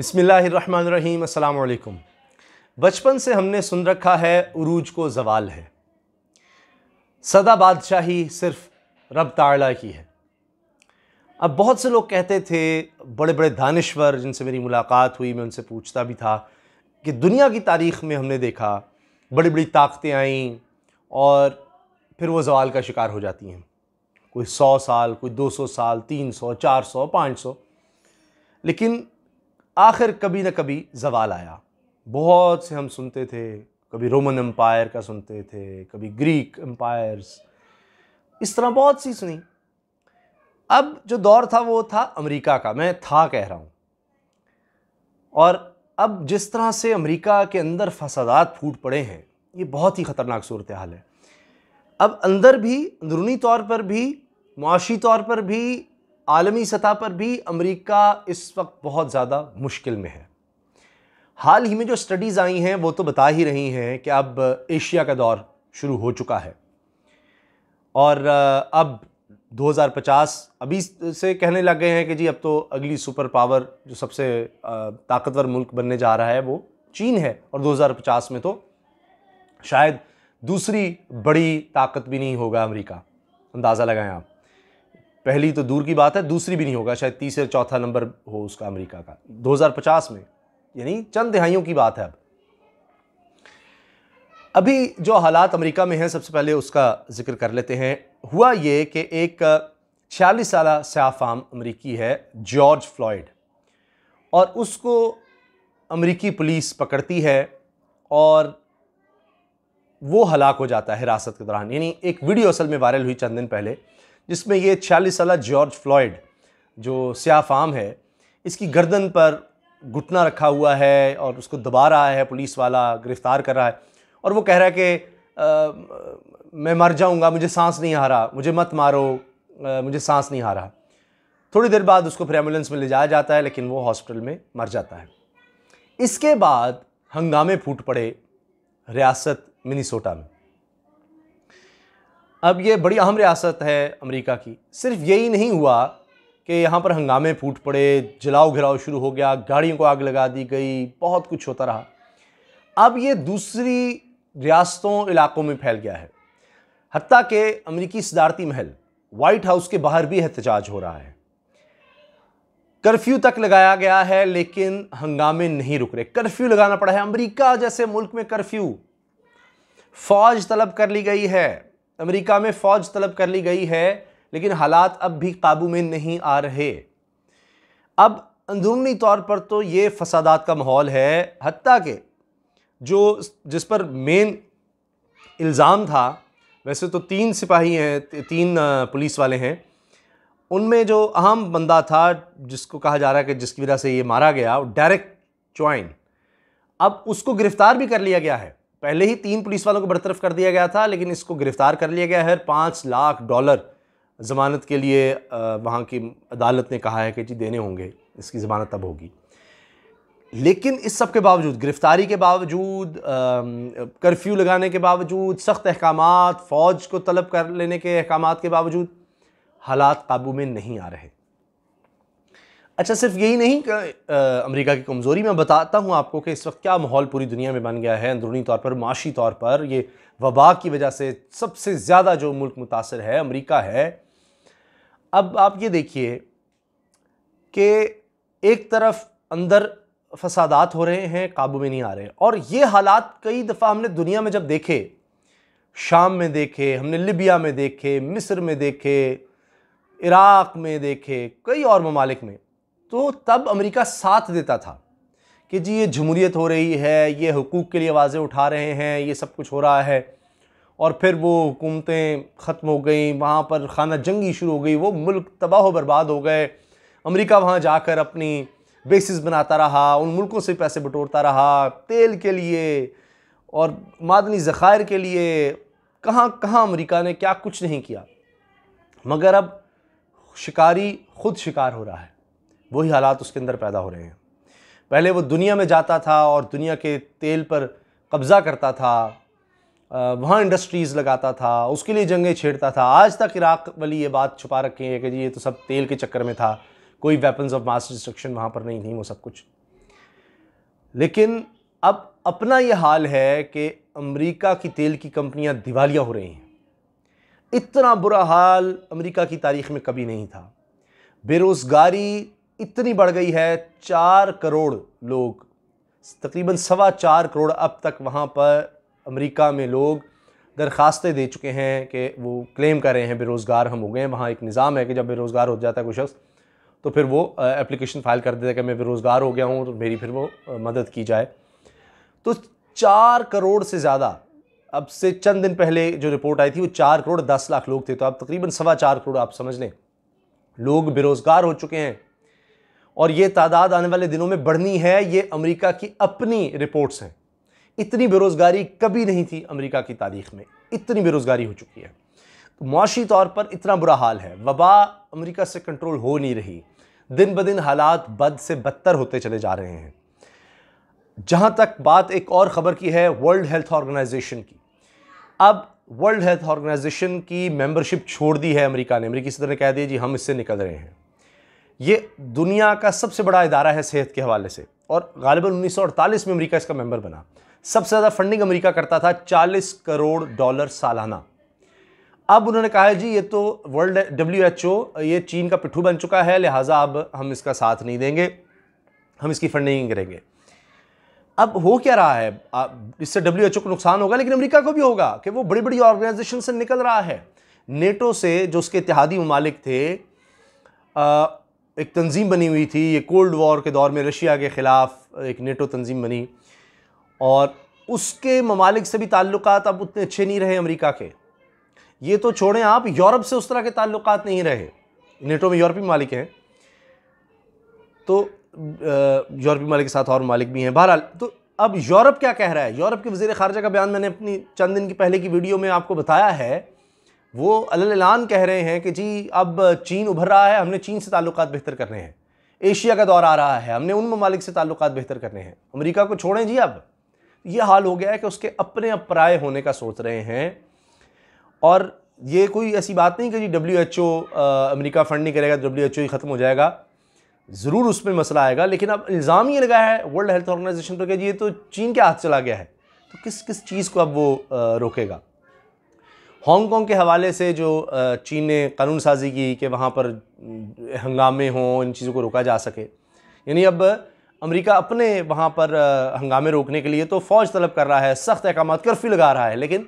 बसमीम् अल्लाम बचपन से हमने सुन रखा है उरूज को जवाल है सदा बादशाही सिर्फ रब ताला की है अब बहुत से लोग कहते थे बड़े बड़े दानश्वर जिनसे मेरी मुलाकात हुई मैं उनसे पूछता भी था कि दुनिया की तारीख में हमने देखा बड़ी बड़ी ताकतें आईं और फिर वो जवाल का शिकार हो जाती हैं कोई सौ साल कोई दो सौ साल तीन सौ चार सौ पाँच सौ लेकिन आखिर कभी ना कभी जवाल आया बहुत से हम सुनते थे कभी रोमन एम्पायर का सुनते थे कभी ग्रीक एम्पायर्स इस तरह बहुत सी सुनी अब जो दौर था वो था अमेरिका का मैं था कह रहा हूँ और अब जिस तरह से अमेरिका के अंदर फसादात फूट पड़े हैं ये बहुत ही ख़तरनाक सूरत हाल है अब अंदर भी अंदरूनी तौर पर भी मुआशी तौर पर भी आलमी सतह पर भी अमेरिका इस वक्त बहुत ज़्यादा मुश्किल में है हाल ही में जो स्टडीज़ आई हैं वो तो बता ही रही हैं कि अब एशिया का दौर शुरू हो चुका है और अब 2050 अभी से कहने लग गए हैं कि जी अब तो अगली सुपर पावर जो सबसे ताकतवर मुल्क बनने जा रहा है वो चीन है और 2050 में तो शायद दूसरी बड़ी ताकत भी नहीं होगा अमेरिका अंदाज़ा लगाएं आप पहली तो दूर की बात है दूसरी भी नहीं होगा शायद तीसरे चौथा नंबर हो उसका अमेरिका का 2050 में यानी चंद दिहाइयों की बात है अब अभी जो हालात अमेरिका में हैं सबसे पहले उसका जिक्र कर लेते हैं हुआ ये कि एक छियालीस साल फाम अमरीकी है जॉर्ज फ्लॉयड और उसको अमरीकी पुलिस पकड़ती है और वो हलाक हो जाता है हिरासत के दौरान यानी एक वीडियो असल में वायरल हुई चंद दिन पहले जिसमें ये छियालीस साल जॉर्ज फ्लॉयड जो फाम है इसकी गर्दन पर घुटना रखा हुआ है और उसको दबा रहा है पुलिस वाला गिरफ़्तार कर रहा है और वो कह रहा है कि मैं मर जाऊंगा मुझे सांस नहीं आ रहा मुझे मत मारो आ, मुझे सांस नहीं आ रहा थोड़ी देर बाद उसको फिर एम्बुलेंस में ले जाया जाता है लेकिन वो हॉस्पिटल में मर जाता है इसके बाद हंगामे फूट पड़े रियासत मिनीसोटा में अब ये बड़ी अहम रियासत है अमेरिका की सिर्फ यही नहीं हुआ कि यहाँ पर हंगामे फूट पड़े जलाओ घिराव शुरू हो गया गाड़ियों को आग लगा दी गई बहुत कुछ होता रहा अब ये दूसरी रियासतों इलाकों में फैल गया है हती के अमरीकी सदारती महल वाइट हाउस के बाहर भी एहतजाज हो रहा है कर्फ्यू तक लगाया गया है लेकिन हंगामे नहीं रुक रहे कर्फ्यू लगाना पड़ा है अमेरिका जैसे मुल्क में कर्फ्यू फौज तलब कर ली गई है अमेरिका में फ़ौज तलब कर ली गई है लेकिन हालात अब भी काबू में नहीं आ रहे अब अंदरूनी तौर पर तो ये फसादात का माहौल है हती के जो जिस पर मेन इल्ज़ाम था वैसे तो तीन सिपाही हैं तीन पुलिस वाले हैं उनमें जो अहम बंदा था जिसको कहा जा रहा है कि जिसकी वजह से ये मारा गया डायरेक्ट ज्वाइन अब उसको गिरफ़्तार भी कर लिया गया है पहले ही तीन पुलिस वालों को बरतरफ कर दिया गया था लेकिन इसको गिरफ्तार कर लिया गया है पाँच लाख डॉलर ज़मानत के लिए वहाँ की अदालत ने कहा है कि जी देने होंगे इसकी ज़मानत तब होगी लेकिन इस सब के बावजूद गिरफ़्तारी के बावजूद कर्फ्यू लगाने के बावजूद सख्त अहकाम फ़ौज को तलब कर लेने के अहकाम के बावजूद हालात काबू में नहीं आ रहे अच्छा सिर्फ यही नहीं कि अमेरिका की कमज़ोरी मैं बताता हूँ आपको कि इस वक्त क्या माहौल पूरी दुनिया में बन गया है अंदरूनी तौर पर माशी तौर पर ये वबा की वजह से सबसे ज़्यादा जो मुल्क मुतासर है अमेरिका है अब आप ये देखिए कि एक तरफ अंदर फसादात हो रहे हैं काबू में नहीं आ रहे और ये हालात कई दफ़ा हमने दुनिया में जब देखे शाम में देखे हमने लिबिया में देखे मिस्र में देखे इराक़ में देखे कई और ममालिक में तो तब अमेरिका साथ देता था कि जी ये जमहूरीत हो रही है ये हकूक़ के लिए आवाज़ें उठा रहे हैं ये सब कुछ हो रहा है और फिर वो हुकूमतें ख़त्म हो गई वहाँ पर खाना जंगी शुरू हो गई वो मुल्क तबाह बर्बाद हो गए अमेरिका वहाँ जाकर अपनी बेसिस बनाता रहा उन मुल्कों से पैसे बटोरता रहा तेल के लिए और मादनी ज़ख़ायर के लिए कहाँ कहाँ अमरीका ने क्या कुछ नहीं किया मगर अब शिकारी ख़ुद शिकार हो रहा है वही हालात उसके अंदर पैदा हो रहे हैं पहले वो दुनिया में जाता था और दुनिया के तेल पर कब्ज़ा करता था वहाँ इंडस्ट्रीज़ लगाता था उसके लिए जंगें छेड़ता था आज तक इराक वाली ये बात छुपा रखी है कि जी ये तो सब तेल के चक्कर में था कोई वेपन्स ऑफ मास डिस्ट्रक्शन वहाँ पर नहीं थी वो सब कुछ लेकिन अब अपना ये हाल है कि अमेरिका की तेल की कंपनियाँ दिवालिया हो रही हैं इतना बुरा हाल अमेरिका की तारीख में कभी नहीं था बेरोज़गारी इतनी बढ़ गई है चार करोड़ लोग तकरीबन सवा चार करोड़ अब तक वहाँ पर अमेरिका में लोग दरख्वास्तें दे चुके हैं कि वो क्लेम कर रहे हैं बेरोज़गार हम हो गए हैं वहाँ एक निज़ाम है कि जब बेरोज़गार हो जाता है कोई शख्स तो फिर वो एप्लीकेशन फ़ाइल कर देता है कि मैं बेरोज़गार हो गया हूँ तो मेरी फिर वो मदद की जाए तो चार करोड़ से ज़्यादा अब से चंद दिन पहले जो रिपोर्ट आई थी वो चार करोड़ दस लाख लोग थे तो अब तकरीबन सवा चार करोड़ आप समझ लें लोग बेरोज़गार हो चुके हैं और ये तादाद आने वाले दिनों में बढ़नी है ये अमेरिका की अपनी रिपोर्ट्स हैं इतनी बेरोज़गारी कभी नहीं थी अमेरिका की तारीख में इतनी बेरोज़गारी हो चुकी है तो मुआशी तौर पर इतना बुरा हाल है वबा अमेरिका से कंट्रोल हो नहीं रही दिन ब दिन हालात बद से बदतर होते चले जा रहे हैं जहाँ तक बात एक और ख़बर की है वर्ल्ड हेल्थ ऑर्गेनाइजेशन की अब वर्ल्ड हेल्थ ऑर्गेनाइजेशन की मेंबरशिप छोड़ दी है अमेरिका ने अमेरिकी सदर ने कह दिया जी हम इससे निकल रहे हैं ये दुनिया का सबसे बड़ा इदारा है सेहत के हवाले से और गालिबा उन्नीस में अमरीका इसका मेम्बर बना सबसे ज़्यादा फंडिंग अमेरिका करता था 40 करोड़ डॉलर सालाना अब उन्होंने कहा है जी ये तो वर्ल्ड डब्ल्यू एच ओ ये चीन का पिट्ठू बन चुका है लिहाजा अब हम इसका साथ नहीं देंगे हम इसकी फंडिंग करेंगे अब हो क्या रहा है इससे डब्ल्यू एच ओ को नुकसान होगा लेकिन अमरीका को भी होगा कि वो बड़ी बड़ी ऑर्गेनाइजेशन से निकल रहा है नेटो से जो उसके इतिहादी ममालिक थे आ, एक तंजीम बनी हुई थी ये कोल्ड वॉर के दौर में रशिया के ख़िलाफ़ एक नेटो तंजीम बनी और उसके ममालिक से भी ताल्लुक अब उतने अच्छे नहीं रहे अमेरिका के ये तो छोड़ें आप यूरोप से उस तरह के ताल्लुक नहीं रहे नेटो में यूरोपीय मालिक हैं तो यूरोपीय मालिक के साथ और मालिक भी हैं बहरहाल तो अब यूरोप क्या कह रहा है यूरोप के वजीर खारजा का बयान मैंने अपनी चंद दिन की पहले की वीडियो में आपको बताया है वो अलान कह रहे हैं कि जी अब चीन उभर रहा है हमने चीन से ताल्लुक बेहतर करने हैं एशिया का दौर आ रहा है हमने उन ममालिक से ताल्लुक बेहतर करने हैं अमेरिका को छोड़ें जी अब ये हाल हो गया है कि उसके अपने अपराय होने का सोच रहे हैं और ये कोई ऐसी बात नहीं कि जी डब्ल्यू एच ओ अमरीका फंड नहीं करेगा डब्ल्यू एच ओ ही ख़त्म हो जाएगा ज़रूर उस पर मसला आएगा लेकिन अब इल्ज़ाम ये लगा है वर्ल्ड हेल्थ ऑर्गेनाइजेशन पर कि ये तो चीन के हाथ चला गया है तो किस किस चीज़ को अब वो रोकेगा हांगकांग के हवाले से जो चीन ने कानून साजी की कि वहाँ पर हंगामे हों इन चीज़ों को रोका जा सके यानी अब अमेरिका अपने वहाँ पर हंगामे रोकने के लिए तो फ़ौज तलब कर रहा है सख्त अहकाम कर्फ्यू लगा रहा है लेकिन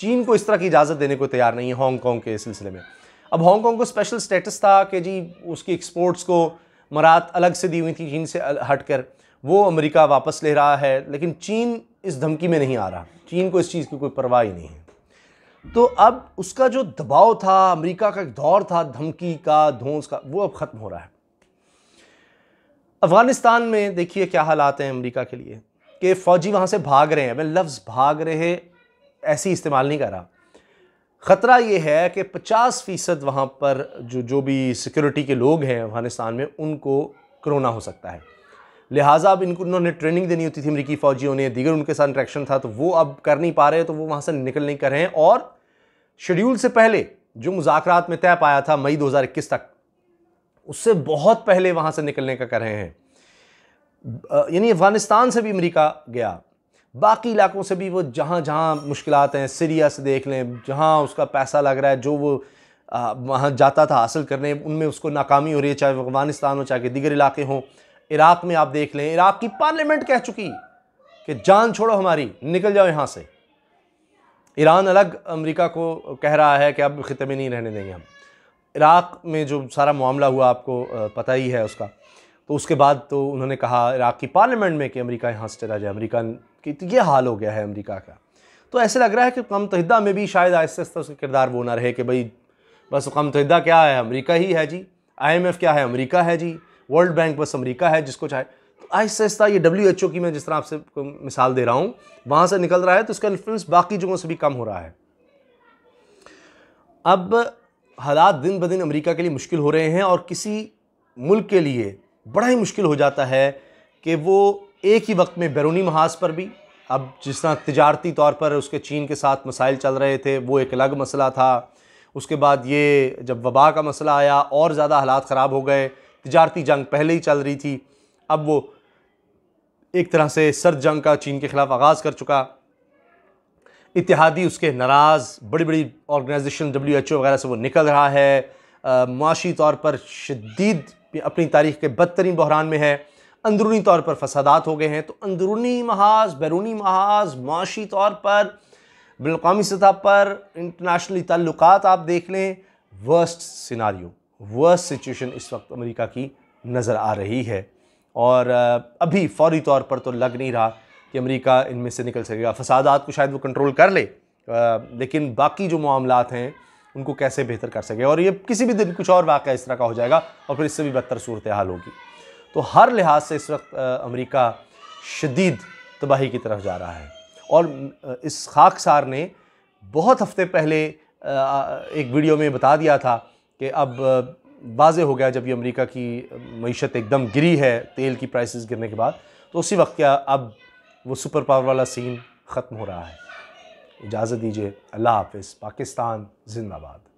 चीन को इस तरह की इजाज़त देने को तैयार नहीं है हांगकॉन्ग के सिलसिले में अब हांगकॉन्ग को स्पेशल स्टेटस था कि जी उसकी एक्सपोर्ट्स को मरात अलग से दी हुई थी चीन से हट कर वो अमरीका वापस ले रहा है लेकिन चीन इस धमकी में नहीं आ रहा चीन को इस चीज़ की कोई परवाह ही नहीं है तो अब उसका जो दबाव था अमेरिका का एक दौर था धमकी का धोंस का वो अब ख़त्म हो रहा है अफ़गानिस्तान में देखिए क्या हालात हैं अमेरिका के लिए कि फ़ौजी वहाँ से भाग रहे हैं मैं लफ्ज़ भाग रहे ऐसे इस्तेमाल नहीं कर रहा ख़तरा ये है कि 50 फ़ीसद वहाँ पर जो जो भी सिक्योरिटी के लोग हैं अफ़गानिस्तान में उनको कोरोना हो सकता है लिहाजा अब इनको उन्होंने ट्रेनिंग देनी होती थी अमरीकी फ़ौजियों ने दीगर उनके साथ इंट्रैक्शन था तो वो अब कर नहीं पा रहे तो वो वहाँ से निकल नहीं कर रहे हैं और शेड्यूल से पहले जो मुजाकर में तय पाया था मई 2021 तक उससे बहुत पहले वहाँ से निकलने का कर रहे हैं यानी अफ़गानिस्तान से भी अमेरिका गया बाकी इलाकों से भी वो जहाँ जहाँ मुश्किल हैं सीरिया से देख लें जहाँ उसका पैसा लग रहा है जो वो वहाँ जाता था हासिल करने उनमें उसको नाकामी हो रही है चाहे अफ़गानिस्तान हो चाहे दिगर इलाके हों इराक़ में आप देख लें इराक़ की पार्लियामेंट कह चुकी कि जान छोड़ो हमारी निकल जाओ यहाँ से ईरान अलग अमेरिका को कह रहा है कि अब ख़त्े में नहीं रहने देंगे हम इराक़ में जो सारा मामला हुआ आपको पता ही है उसका तो उसके बाद तो उन्होंने कहा इराक़ की पार्लियामेंट में कि अमेरिका यहाँ से चला जाए अमेरिका की तो ये हाल हो गया है अमेरिका का तो ऐसे लग रहा है कि कम तहदा में भी शायद आहिस्ते आहिस्ते उसका किरदार वो ना रहे कि भाई बस कम तहदा क्या है अमरीका ही है जी एफ क्या है अमरीका है जी वर्ल्ड बैंक बस अमरीका है जिसको चाहे आहिस्ता आहिस्ता ये डब्ल्यू एच ओ की मैं जिस तरह आपसे मिसाल दे रहा हूँ वहाँ से निकल रहा है तो इसका इन्फ्लुएंस बाकी जगहों से भी कम हो रहा है अब हालात दिन ब दिन अमरीका के लिए मुश्किल हो रहे हैं और किसी मुल्क के लिए बड़ा ही मुश्किल हो जाता है कि वो एक ही वक्त में बैरूनी महाज पर भी अब जिस तरह तजारती तौर पर उसके चीन के साथ मसाइल चल रहे थे वो एक अलग मसला था उसके बाद ये जब वबा का मसला आया और ज़्यादा हालात ख़राब हो गए तजारती जंग पहले ही चल रही थी अब वो एक तरह से सर्द जंग का चीन के ख़िलाफ़ आगाज़ कर चुका इतिहादी उसके नाराज़ बड़ी बड़ी ऑर्गेनाइजेशन डब्ल्यू एच ओ वगैरह से वो निकल रहा है मुआशी तौर पर शदीद अपनी तारीख के बदतरीन बहरान में है अंदरूनी तौर पर फसादात हो गए हैं तो अंदरूनी महाज बैरूनी महाज मुआशी तौर पर बिलकौमी सतह पर इंटरनेशनली ताल्लुक आप देख लें वर्स्ट सिनारी वर्स्ट सिचुएशन इस वक्त अमरीका की नज़र आ रही है और अभी फौरी तौर पर तो लग नहीं रहा कि अमेरिका इनमें से निकल सकेगा फसादात को शायद वो कंट्रोल कर ले लेकिन बाकी जो मामला हैं उनको कैसे बेहतर कर सके और ये किसी भी दिन कुछ और वाक़ इस तरह का हो जाएगा और फिर इससे भी बदतर सूरत हाल होगी तो हर लिहाज से इस वक्त अमरीका शदीद तबाही की तरफ जा रहा है और इस खाकसार ने बहुत हफ्ते पहले एक वीडियो में बता दिया था कि अब वाज हो गया जब ये अमेरिका की मीशत एकदम गिरी है तेल की प्राइसेस गिरने के बाद तो उसी वक्त क्या अब वो सुपर पावर वाला सीन ख़त्म हो रहा है इजाज़त दीजिए अल्लाह हाफ पाकिस्तान जिंदाबाद